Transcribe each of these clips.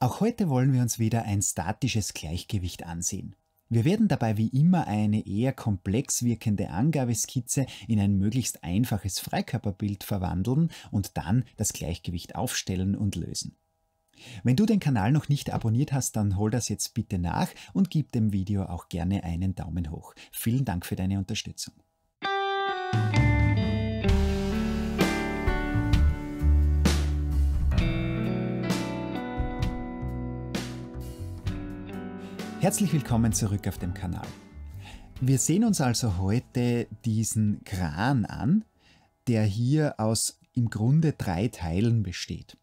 Auch heute wollen wir uns wieder ein statisches Gleichgewicht ansehen. Wir werden dabei wie immer eine eher komplex wirkende Angabeskizze in ein möglichst einfaches Freikörperbild verwandeln und dann das Gleichgewicht aufstellen und lösen. Wenn du den Kanal noch nicht abonniert hast, dann hol das jetzt bitte nach und gib dem Video auch gerne einen Daumen hoch. Vielen Dank für deine Unterstützung. Herzlich willkommen zurück auf dem Kanal. Wir sehen uns also heute diesen Kran an, der hier aus im Grunde drei Teilen besteht.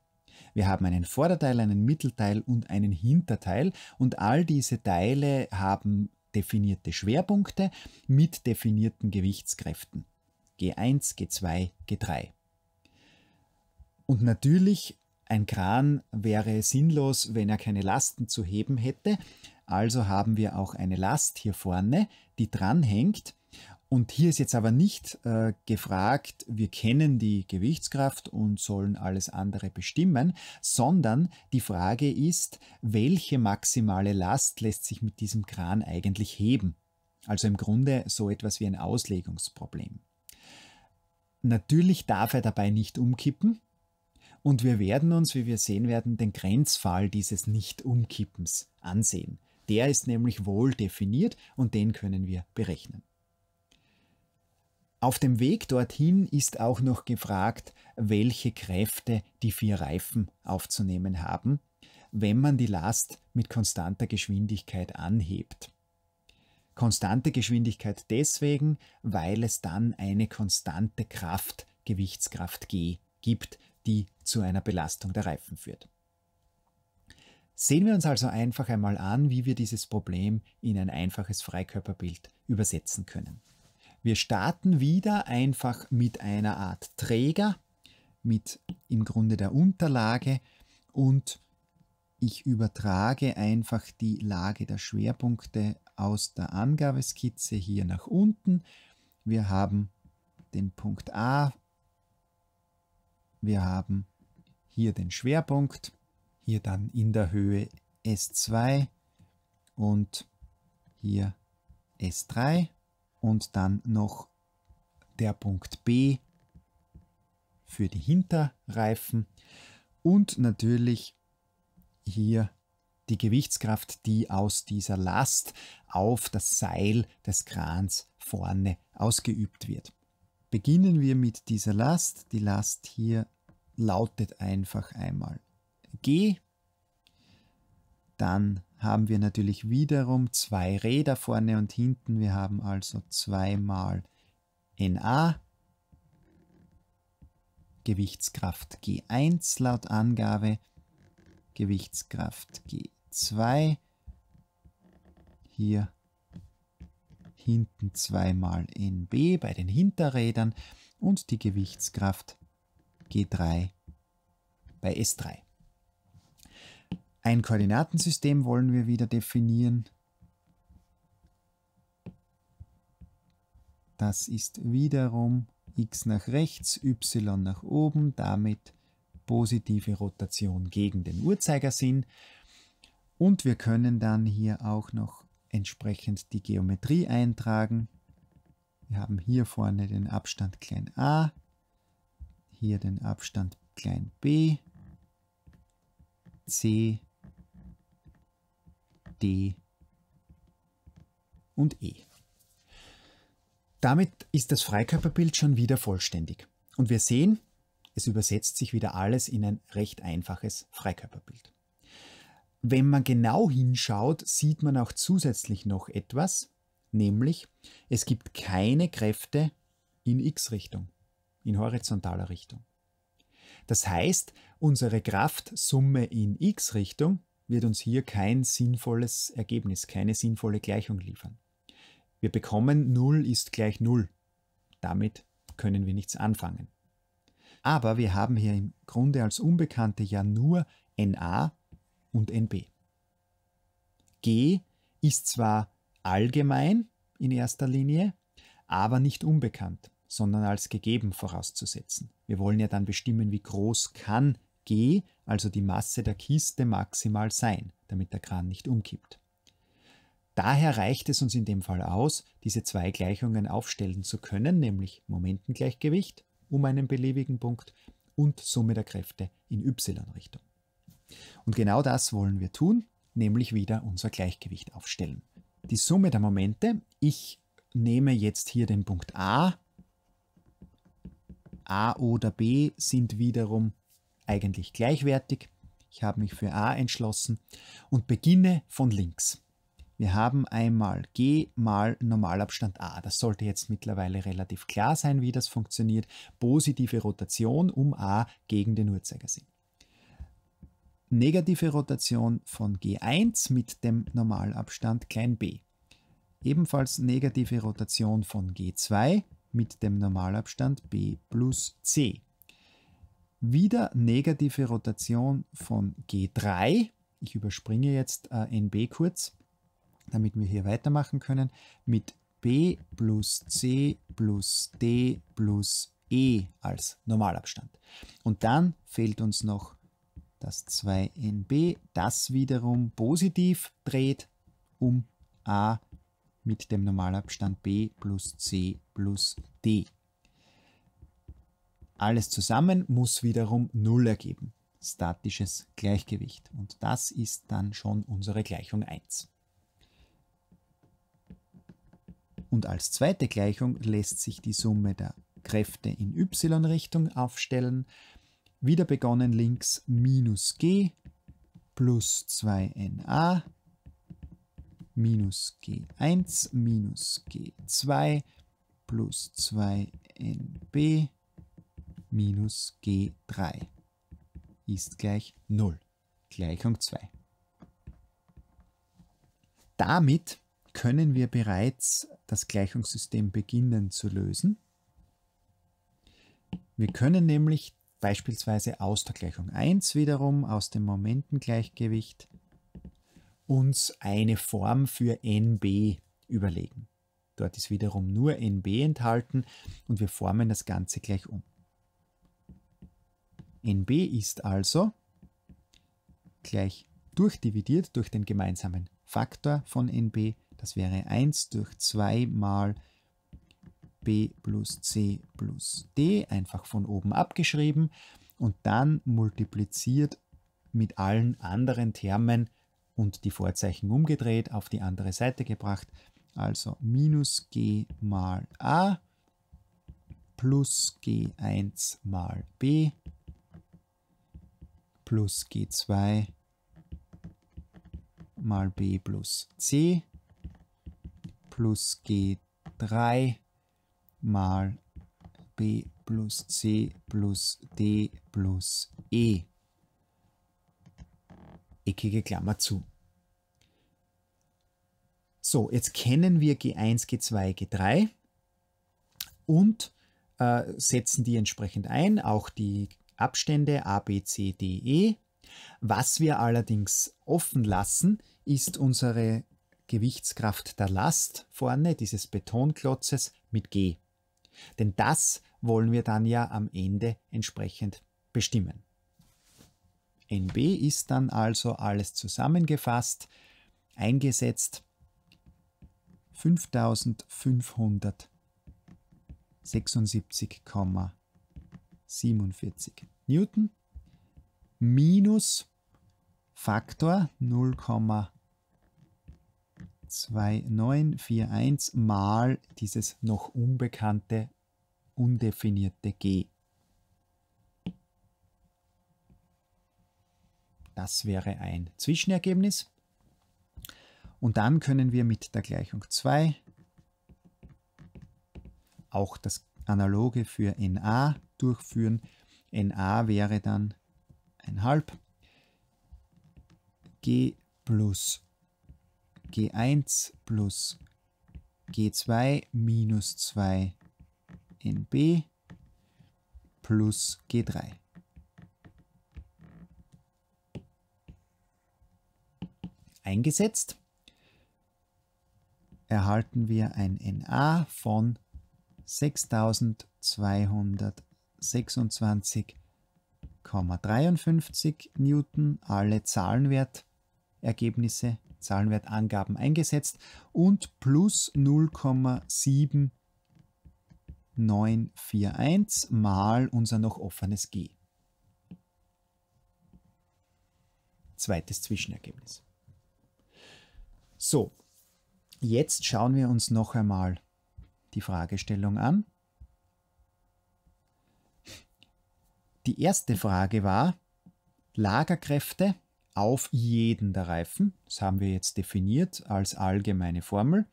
Wir haben einen Vorderteil, einen Mittelteil und einen Hinterteil und all diese Teile haben definierte Schwerpunkte mit definierten Gewichtskräften. G1, G2, G3. Und natürlich ein Kran wäre sinnlos, wenn er keine Lasten zu heben hätte, also haben wir auch eine Last hier vorne, die dranhängt. Und hier ist jetzt aber nicht äh, gefragt, wir kennen die Gewichtskraft und sollen alles andere bestimmen, sondern die Frage ist, welche maximale Last lässt sich mit diesem Kran eigentlich heben? Also im Grunde so etwas wie ein Auslegungsproblem. Natürlich darf er dabei nicht umkippen und wir werden uns, wie wir sehen werden, den Grenzfall dieses Nicht-Umkippens ansehen. Der ist nämlich wohl definiert und den können wir berechnen. Auf dem Weg dorthin ist auch noch gefragt, welche Kräfte die vier Reifen aufzunehmen haben, wenn man die Last mit konstanter Geschwindigkeit anhebt. Konstante Geschwindigkeit deswegen, weil es dann eine konstante Kraft, Gewichtskraft G, gibt, die zu einer Belastung der Reifen führt. Sehen wir uns also einfach einmal an, wie wir dieses Problem in ein einfaches Freikörperbild übersetzen können. Wir starten wieder einfach mit einer Art Träger, mit im Grunde der Unterlage und ich übertrage einfach die Lage der Schwerpunkte aus der Angabeskizze hier nach unten. Wir haben den Punkt A, wir haben hier den Schwerpunkt, hier dann in der Höhe S2 und hier S3 und dann noch der Punkt B für die Hinterreifen und natürlich hier die Gewichtskraft, die aus dieser Last auf das Seil des Krans vorne ausgeübt wird. Beginnen wir mit dieser Last. Die Last hier lautet einfach einmal G. Dann haben wir natürlich wiederum zwei Räder vorne und hinten. Wir haben also zweimal NA. Gewichtskraft G1 laut Angabe, Gewichtskraft G2, hier hinten zweimal NB bei den Hinterrädern und die Gewichtskraft G3 bei S3. Ein Koordinatensystem wollen wir wieder definieren. Das ist wiederum x nach rechts, y nach oben, damit positive Rotation gegen den Uhrzeigersinn. Und wir können dann hier auch noch entsprechend die Geometrie eintragen. Wir haben hier vorne den Abstand klein a, hier den Abstand klein b, c und E. Damit ist das Freikörperbild schon wieder vollständig. Und wir sehen, es übersetzt sich wieder alles in ein recht einfaches Freikörperbild. Wenn man genau hinschaut, sieht man auch zusätzlich noch etwas, nämlich es gibt keine Kräfte in x-Richtung, in horizontaler Richtung. Das heißt, unsere Kraftsumme in x-Richtung wird uns hier kein sinnvolles Ergebnis, keine sinnvolle Gleichung liefern. Wir bekommen 0 ist gleich 0. Damit können wir nichts anfangen. Aber wir haben hier im Grunde als Unbekannte ja nur Na und NB. G ist zwar allgemein in erster Linie, aber nicht unbekannt, sondern als gegeben vorauszusetzen. Wir wollen ja dann bestimmen, wie groß kann G also die Masse der Kiste, maximal sein, damit der Kran nicht umkippt. Daher reicht es uns in dem Fall aus, diese zwei Gleichungen aufstellen zu können, nämlich Momentengleichgewicht um einen beliebigen Punkt und Summe der Kräfte in y-Richtung. Und genau das wollen wir tun, nämlich wieder unser Gleichgewicht aufstellen. Die Summe der Momente, ich nehme jetzt hier den Punkt A, A oder B sind wiederum eigentlich gleichwertig. Ich habe mich für a entschlossen und beginne von links. Wir haben einmal g mal Normalabstand a. Das sollte jetzt mittlerweile relativ klar sein, wie das funktioniert. Positive Rotation um a gegen den Uhrzeigersinn. Negative Rotation von g1 mit dem Normalabstand klein b. Ebenfalls negative Rotation von g2 mit dem Normalabstand b plus c. Wieder negative Rotation von G3. Ich überspringe jetzt äh, NB kurz, damit wir hier weitermachen können. Mit B plus C plus D plus E als Normalabstand. Und dann fehlt uns noch das 2NB, das wiederum positiv dreht um A mit dem Normalabstand B plus C plus D. Alles zusammen muss wiederum 0 ergeben, statisches Gleichgewicht. Und das ist dann schon unsere Gleichung 1. Und als zweite Gleichung lässt sich die Summe der Kräfte in y-Richtung aufstellen. Wieder begonnen links minus g plus 2na minus g1 minus g2 plus 2nb minus g3 ist gleich 0. Gleichung 2. Damit können wir bereits das Gleichungssystem beginnen zu lösen. Wir können nämlich beispielsweise aus der Gleichung 1 wiederum, aus dem Momentengleichgewicht, uns eine Form für NB überlegen. Dort ist wiederum nur NB enthalten und wir formen das Ganze gleich um. NB ist also gleich durchdividiert durch den gemeinsamen Faktor von NB. Das wäre 1 durch 2 mal b plus c plus d, einfach von oben abgeschrieben und dann multipliziert mit allen anderen Termen und die Vorzeichen umgedreht, auf die andere Seite gebracht. Also minus g mal a plus g1 mal b plus G2 mal B plus C plus G3 mal B plus C plus D plus E. Eckige Klammer zu. So, jetzt kennen wir G1, G2, G3 und äh, setzen die entsprechend ein, auch die Abstände A, B, C, D, E. Was wir allerdings offen lassen, ist unsere Gewichtskraft der Last vorne dieses Betonklotzes mit G. Denn das wollen wir dann ja am Ende entsprechend bestimmen. NB ist dann also alles zusammengefasst, eingesetzt 5576,8 47 Newton minus Faktor 0,2941 mal dieses noch unbekannte, undefinierte g. Das wäre ein Zwischenergebnis. Und dann können wir mit der Gleichung 2 auch das Analoge für Na durchführen. Na wäre dann ein halb g plus g1 plus g2 minus 2 in b plus g3. Eingesetzt erhalten wir ein Na von 6226,53 Newton alle Zahlenwertergebnisse, Zahlenwertangaben eingesetzt und plus 0,7941 mal unser noch offenes G. Zweites Zwischenergebnis. So, jetzt schauen wir uns noch einmal an die Fragestellung an. Die erste Frage war Lagerkräfte auf jeden der Reifen. Das haben wir jetzt definiert als allgemeine Formel.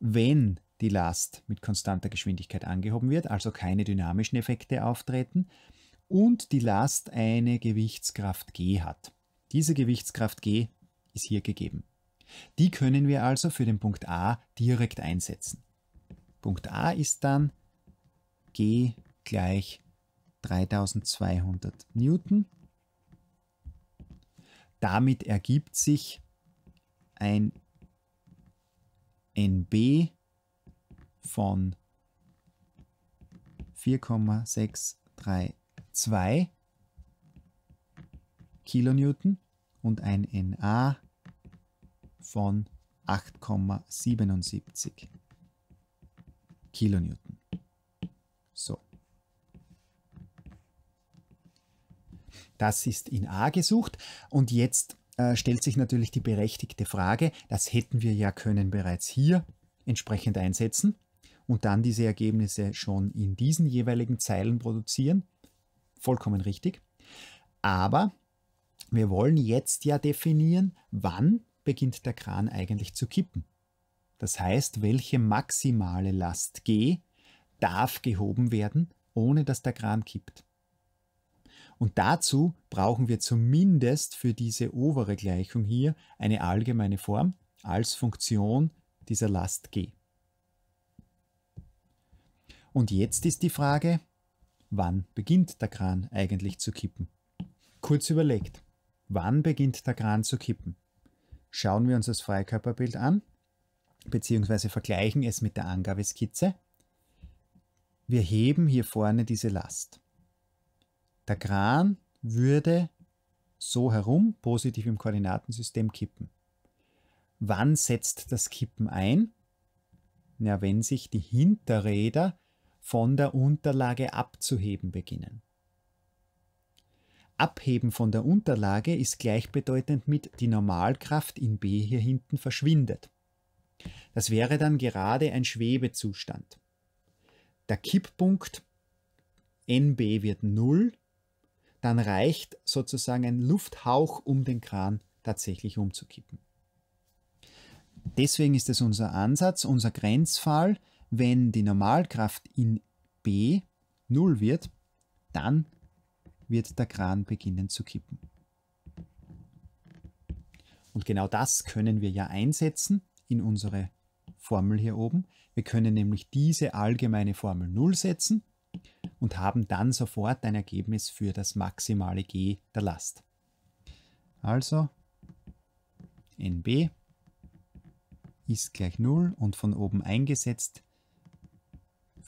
Wenn die Last mit konstanter Geschwindigkeit angehoben wird, also keine dynamischen Effekte auftreten und die Last eine Gewichtskraft G hat. Diese Gewichtskraft G ist hier gegeben. Die können wir also für den Punkt A direkt einsetzen. Punkt A ist dann G gleich 3200 Newton. Damit ergibt sich ein NB von 4,632 Kilonewton und ein NA von 8,77 Kilonewton. So. Das ist in A gesucht und jetzt äh, stellt sich natürlich die berechtigte Frage, das hätten wir ja können bereits hier entsprechend einsetzen und dann diese Ergebnisse schon in diesen jeweiligen Zeilen produzieren. Vollkommen richtig. Aber wir wollen jetzt ja definieren, wann beginnt der Kran eigentlich zu kippen. Das heißt, welche maximale Last G darf gehoben werden, ohne dass der Kran kippt. Und dazu brauchen wir zumindest für diese obere Gleichung hier eine allgemeine Form als Funktion dieser Last G. Und jetzt ist die Frage, wann beginnt der Kran eigentlich zu kippen? Kurz überlegt, wann beginnt der Kran zu kippen? Schauen wir uns das Freikörperbild an beziehungsweise vergleichen es mit der Angabeskizze. Wir heben hier vorne diese Last. Der Kran würde so herum positiv im Koordinatensystem kippen. Wann setzt das Kippen ein? Ja, wenn sich die Hinterräder von der Unterlage abzuheben beginnen. Abheben von der Unterlage ist gleichbedeutend mit die Normalkraft in B hier hinten verschwindet. Das wäre dann gerade ein Schwebezustand. Der Kipppunkt NB wird 0, dann reicht sozusagen ein Lufthauch, um den Kran tatsächlich umzukippen. Deswegen ist es unser Ansatz, unser Grenzfall, wenn die Normalkraft in B 0 wird, dann wird der Kran beginnen zu kippen. Und genau das können wir ja einsetzen, in unsere Formel hier oben. Wir können nämlich diese allgemeine Formel 0 setzen und haben dann sofort ein Ergebnis für das maximale G der Last. Also NB ist gleich 0 und von oben eingesetzt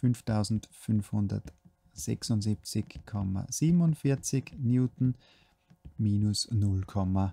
5576,47 Newton minus 0,5.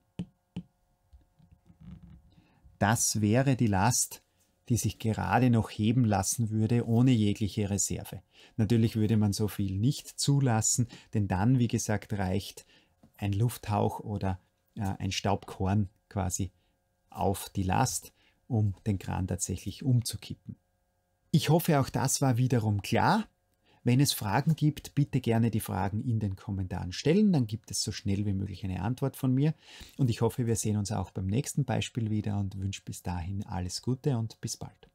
das wäre die Last, die sich gerade noch heben lassen würde, ohne jegliche Reserve. Natürlich würde man so viel nicht zulassen, denn dann, wie gesagt, reicht ein Lufthauch oder äh, ein Staubkorn quasi auf die Last, um den Kran tatsächlich umzukippen. Ich hoffe, auch das war wiederum klar. Wenn es Fragen gibt, bitte gerne die Fragen in den Kommentaren stellen, dann gibt es so schnell wie möglich eine Antwort von mir und ich hoffe, wir sehen uns auch beim nächsten Beispiel wieder und wünsche bis dahin alles Gute und bis bald.